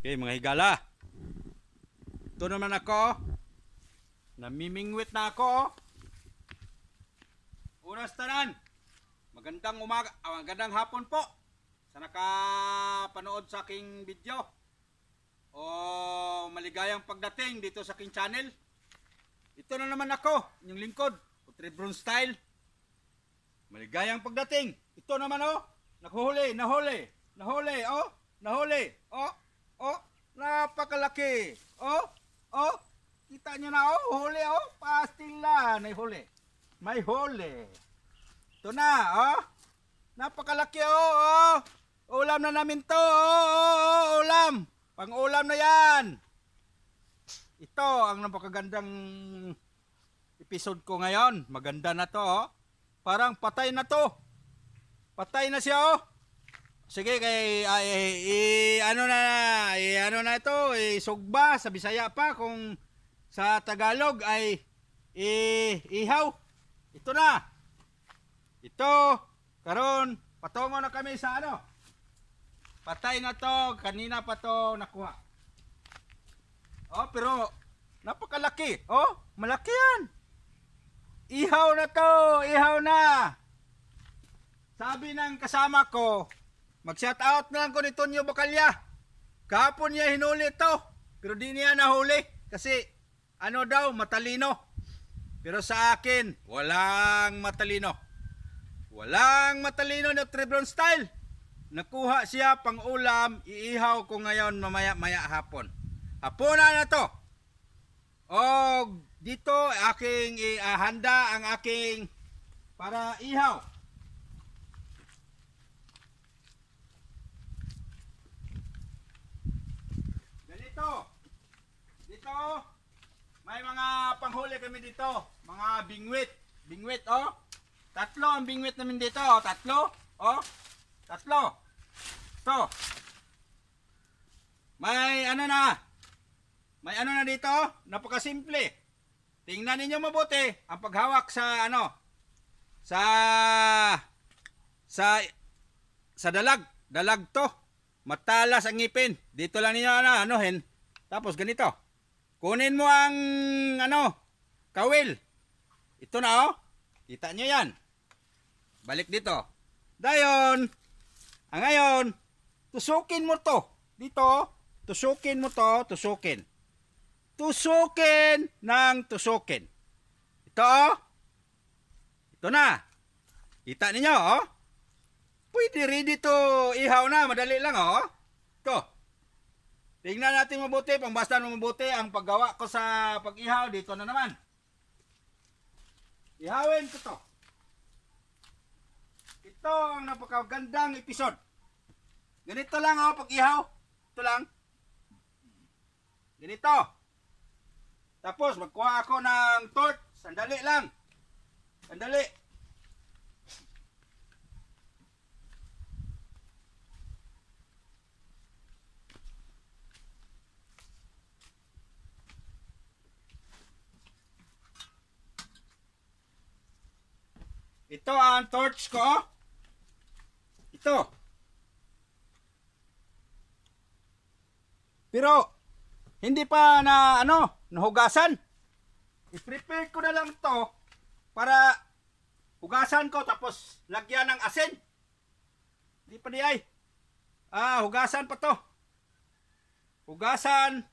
Okay, mga higala. Ito naman ako. Namimingwit na ako. Oh. Unas tanan. Magandang umaga, ah, magandang hapon po. Sa nakapanood sa aking video. O maligayang pagdating dito sa aking channel. Ito na naman ako, yung lingkod. Putri Brun Style. Maligayang pagdating. Ito naman oh. Naghuli, nahuli, nahuli, oh. Nahuli, oh. Oh, napakalaki. Oh, oh. Kita nyo na, oh, huli, oh. na. may huli. May huli. Ito na, oh. Napakalaki, oh, oh. Ulam na namin to, oh, oh, oh, oh ulam. Pang-ulam na yan. Ito ang napakagandang episode ko ngayon. Maganda na to, oh. Parang patay na to. Patay na siya, oh. Sige kay ay, ay, ay, ano na ay, ano na ito, ay, sugba sa Bisaya pa kung sa Tagalog ay ay, ihaw. Ito na. Ito karon patungo na kami sa ano. Patay na to, kanina pa to nakuha. Oh, pero napakalaki. Oh, malaki yan. Ihaw na to, ihaw na. Sabi ng kasama ko, mag shout out na lang ko ni Tonyo Bacalya. Kahapon niya hinuli to. Pero di niya nahuli. Kasi ano daw, matalino. Pero sa akin, walang matalino. Walang matalino na Trebron style. Nakuha siya pang ulam. Iihaw ko ngayon mamaya maya hapon. Hapon na to. O dito aking ihanda ang aking para ihaw. dito. Dito. May mga panghuli kami dito. Mga bingwit. Bingwit, oh. Tatlo ang bingwit namin dito. Oh. Tatlo. Oh. Tatlo. To. May ano na. May ano na dito. Napakasimple. Tingnan ninyo mabuti ang paghawak sa ano. Sa sa sa dalag. Dalag to. Matalas ang ngipin. Dito lang ninyo ano, anuhin. Tapos ganito. Kunin mo ang ano, kawil. Ito na oh. Kita nyo yan. Balik dito. Dayon. Ang ah, ngayon, tusukin mo to. Dito, oh. tusukin mo to, tusukin. Tusukin ng tusukin. Ito oh. Ito na. Kita niyo oh. Pwede ready to ihaw na. Madali lang oh. To. Tingnan natin mabuti, pangbasta ng mabuti ang paggawa ko sa pag-ihaw dito na naman. Ihawin ko to. Ito ang napakagandang episode. Ganito lang ako oh, pag-ihaw. Ito lang. Ganito. Tapos magkuha ako ng torch. Sandali lang. Sandali. Ito ang torch ko. Ito. Pero, hindi pa na ano, nahugasan. I-prepare ko na lang to para hugasan ko tapos lagyan ng asin. Hindi pa niya Ah, hugasan pa to. Hugasan.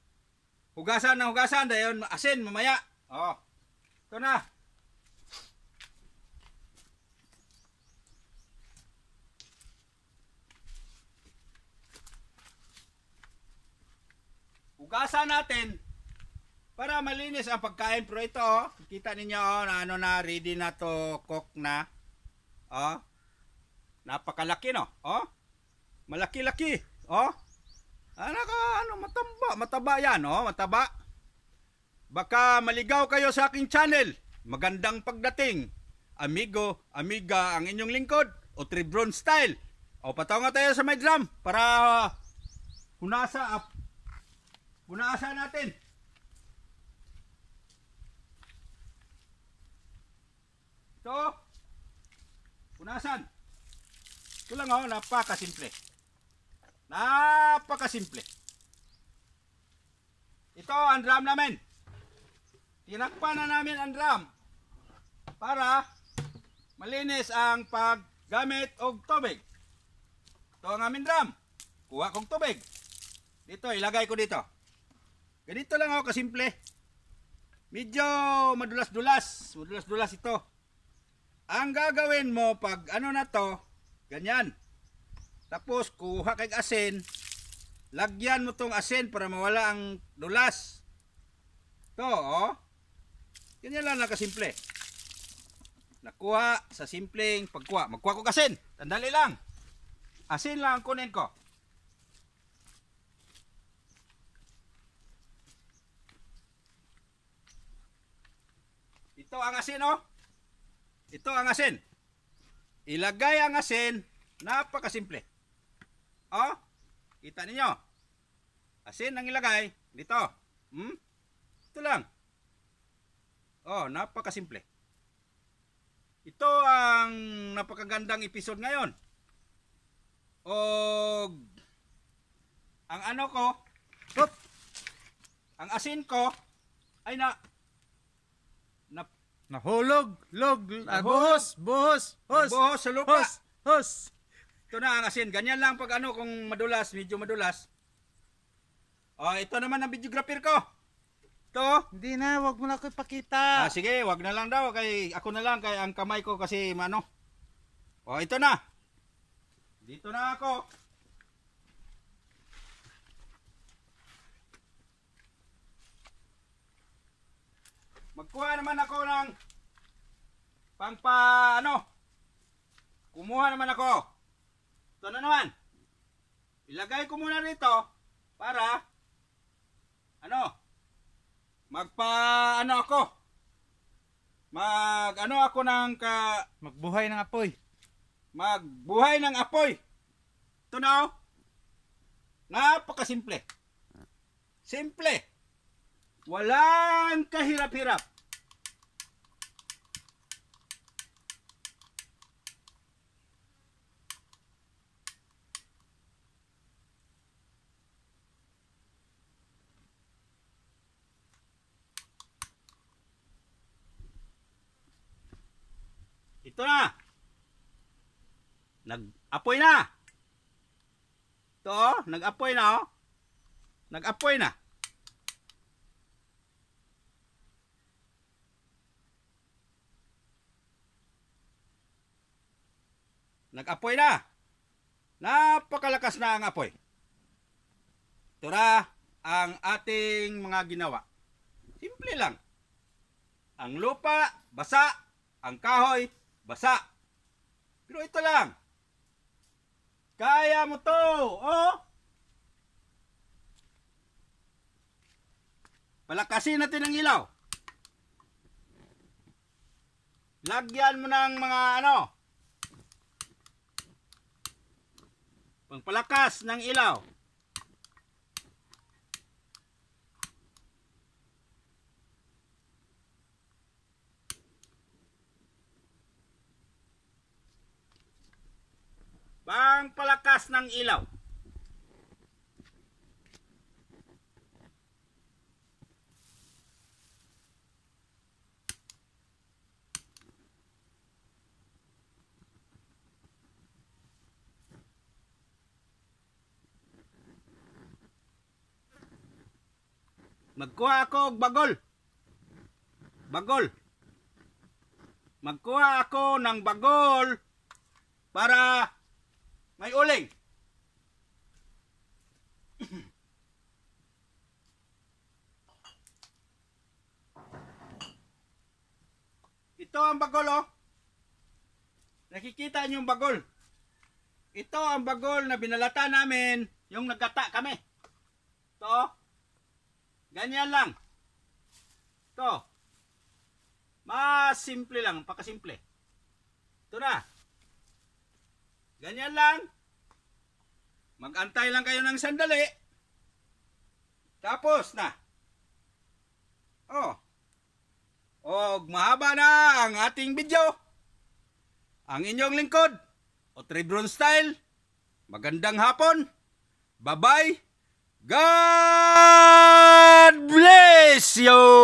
Hugasan ng hugasan. Dahil asin mamaya. Oh. basa natin para malinis ang pagkain. Pero ito, oh, kita ninyo oh, na ano na, ready na to cook na. Oh. Napakalaki no. Oh. Malaki-laki. Oh. Ano ka, ano, matamba, mataba yan, oh, mataba. Baka maligaw kayo sa aking channel. Magandang pagdating. Amigo, amiga, ang inyong lingkod. O Tribron style. O patunga tayo sa my drum para hunasa uh, Punaasa natin. Ito. Punasan. Ito lang oh, napakasimple. Napakasimple. Ito ang drum namin. Tinakpan na namin ang drum para malinis ang paggamit og tubig. Ito ang aming drum. Kuha kong tubig. Dito, ilagay ko dito. Ganito lang ako kasimple. Medyo madulas-dulas. Madulas-dulas ito. Ang gagawin mo pag ano na to, ganyan. Tapos kuha kay asin. Lagyan mo tong asin para mawala ang dulas. To, oh. Ganyan lang lang kasimple. Nakuha sa simpleng pagkuha. Magkuha ko asin. Tandali lang. Asin lang ang kunin ko. Ito ang asin, oh. Ito ang asin. Ilagay ang asin. Napakasimple. Oh, kita ninyo. Asin ang ilagay. Dito. Hmm? Ito lang. Oh, napakasimple. Ito ang napakagandang episode ngayon. Og ang ano ko, Oop! ang asin ko ay na Nahulog, log, ah, buhos, buhos, hos. Buhos sa lupa. Hos, hos. Ito na ang asin. Ganyan lang pag ano, kung madulas, medyo madulas. O, oh, ito naman ang videographer ko. Ito. Hindi na, wag mo na ako ipakita. Ah, sige, wag na lang daw. Kay, ako na lang, kay ang kamay ko kasi ano. Oh, ito na. Dito na ako. Magkuha naman ako ng pang pa ano? Kumuha naman ako. Ito na naman. Ilagay ko muna rito para ano? Magpa ano ako? Mag ano ako ng ka magbuhay ng apoy. Magbuhay ng apoy. Ito na oh. Napakasimple. Simple. Simple. Walang kahirap-hirap. Ito na. Nag-apoy na. Ito, oh, nag-apoy na. Oh. Nag-apoy na. Nag-apoy na. Napakalakas na ang apoy. Ito na ang ating mga ginawa. Simple lang. Ang lupa, basa. Ang kahoy, basa. Pero ito lang. Kaya mo to, oh! Palakasin natin ang ilaw. Lagyan mo ng mga ano, Pangpalakas ng ilaw. Pangpalakas ng ilaw. Magkuha ako og bagol. Bagol. Magkuha ako ng bagol para may uling. Ito ang bagol oh. Nakikita niyo yung bagol. Ito ang bagol na binalata namin yung nagkata kami. To. oh. Ganyan lang. To. Mas simple lang, pakasimple. Ito na. Ganyan lang. Magantay lang kayo ng sandali. Tapos na. Oh. Og mahaba na ang ating video. Ang inyong lingkod, O Otribron Style. Magandang hapon. Bye-bye. God bless you.